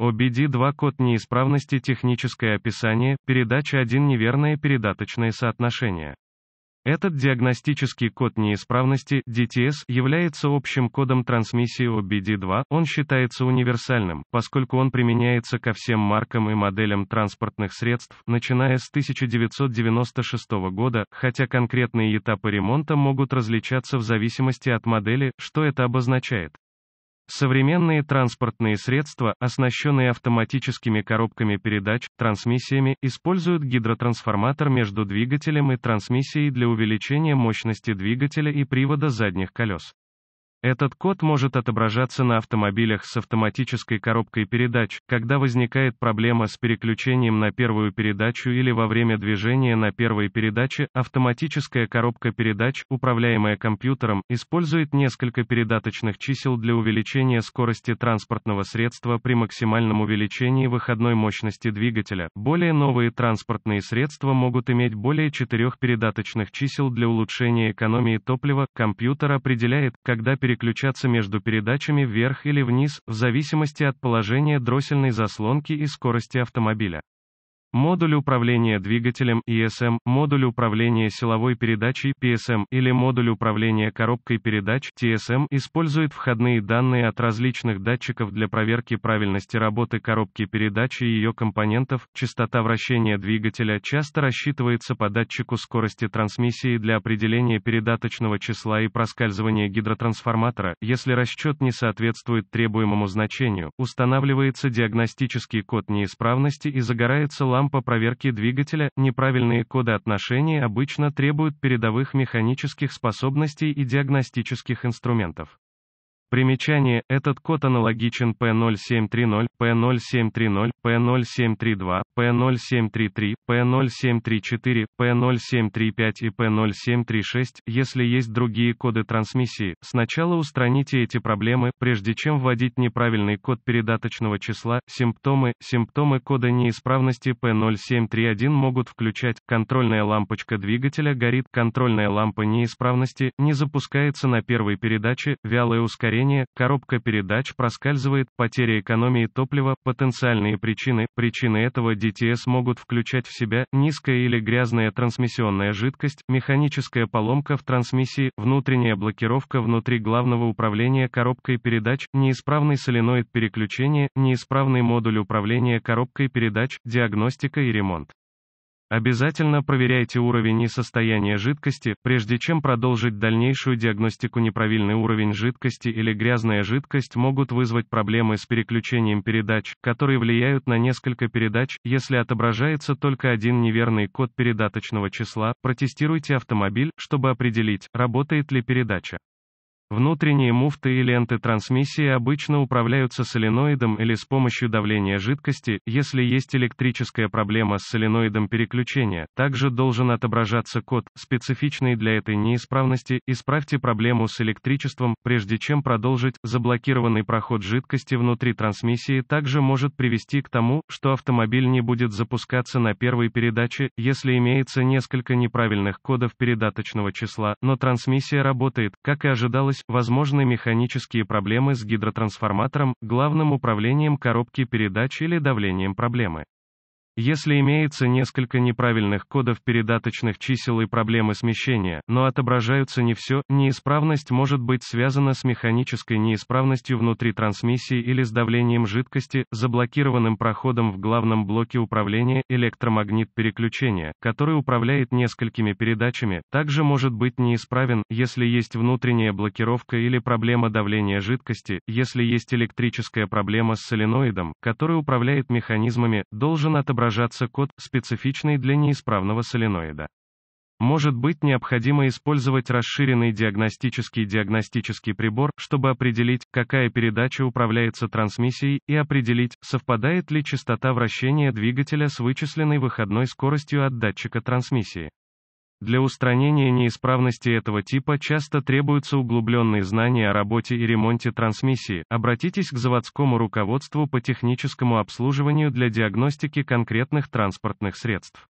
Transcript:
OBD2 код неисправности техническое описание, передача 1 неверное передаточное соотношение. Этот диагностический код неисправности DTS является общим кодом трансмиссии OBD2, он считается универсальным, поскольку он применяется ко всем маркам и моделям транспортных средств, начиная с 1996 года, хотя конкретные этапы ремонта могут различаться в зависимости от модели, что это обозначает. Современные транспортные средства, оснащенные автоматическими коробками передач, трансмиссиями, используют гидротрансформатор между двигателем и трансмиссией для увеличения мощности двигателя и привода задних колес. Этот код может отображаться на автомобилях с автоматической коробкой передач, когда возникает проблема с переключением на первую передачу или во время движения на первой передаче, автоматическая коробка передач, управляемая компьютером, использует несколько передаточных чисел для увеличения скорости транспортного средства при максимальном увеличении выходной мощности двигателя. Более новые транспортные средства могут иметь более четырех передаточных чисел для улучшения экономии топлива. Компьютер определяет, когда передаточные переключаться между передачами вверх или вниз, в зависимости от положения дроссельной заслонки и скорости автомобиля. Модуль управления двигателем ESM, модуль управления силовой передачей PSM или модуль управления коробкой передач TSM использует входные данные от различных датчиков для проверки правильности работы коробки передач и ее компонентов. Частота вращения двигателя часто рассчитывается по датчику скорости трансмиссии для определения передаточного числа и проскальзывания гидротрансформатора. Если расчет не соответствует требуемому значению, устанавливается диагностический код неисправности и загорается лампа лампа проверки двигателя, неправильные коды отношений обычно требуют передовых механических способностей и диагностических инструментов. Примечание, этот код аналогичен P0730, P0730, P0732, P0733, P0734, P0735 и P0736, если есть другие коды трансмиссии. Сначала устраните эти проблемы, прежде чем вводить неправильный код передаточного числа. Симптомы, симптомы кода неисправности P0731 могут включать, контрольная лампочка двигателя горит, контрольная лампа неисправности, не запускается на первой передаче, вялое ускорение, давление, коробка передач проскальзывает, потеря экономии топлива, потенциальные причины, причины этого DTS могут включать в себя, низкая или грязная трансмиссионная жидкость, механическая поломка в трансмиссии, внутренняя блокировка внутри главного управления коробкой передач, неисправный соленоид переключения, неисправный модуль управления коробкой передач, диагностика и ремонт. Обязательно проверяйте уровень и состояние жидкости, прежде чем продолжить дальнейшую диагностику. Неправильный уровень жидкости или грязная жидкость могут вызвать проблемы с переключением передач, которые влияют на несколько передач. Если отображается только один неверный код передаточного числа, протестируйте автомобиль, чтобы определить, работает ли передача. Внутренние муфты и ленты трансмиссии обычно управляются соленоидом или с помощью давления жидкости, если есть электрическая проблема с соленоидом переключения, также должен отображаться код, специфичный для этой неисправности, исправьте проблему с электричеством, прежде чем продолжить, заблокированный проход жидкости внутри трансмиссии также может привести к тому, что автомобиль не будет запускаться на первой передаче, если имеется несколько неправильных кодов передаточного числа, но трансмиссия работает, как и ожидалось выявились возможные механические проблемы с гидротрансформатором, главным управлением коробки передач или давлением проблемы. Если имеется несколько неправильных кодов передаточных чисел и проблемы смещения, но отображаются не все, неисправность может быть связана с механической неисправностью внутри трансмиссии или с давлением жидкости, заблокированным проходом в главном блоке управления, электромагнит переключения, который управляет несколькими передачами, также может быть неисправен, если есть внутренняя блокировка или проблема давления жидкости, если есть электрическая проблема с соленоидом, который управляет механизмами, должен отображаться отражаться код, специфичный для неисправного соленоида. Может быть необходимо использовать расширенный диагностический диагностический прибор, чтобы определить, какая передача управляется трансмиссией, и определить, совпадает ли частота вращения двигателя с вычисленной выходной скоростью от датчика трансмиссии. Для устранения неисправности этого типа часто требуются углубленные знания о работе и ремонте трансмиссии. Обратитесь к заводскому руководству по техническому обслуживанию для диагностики конкретных транспортных средств.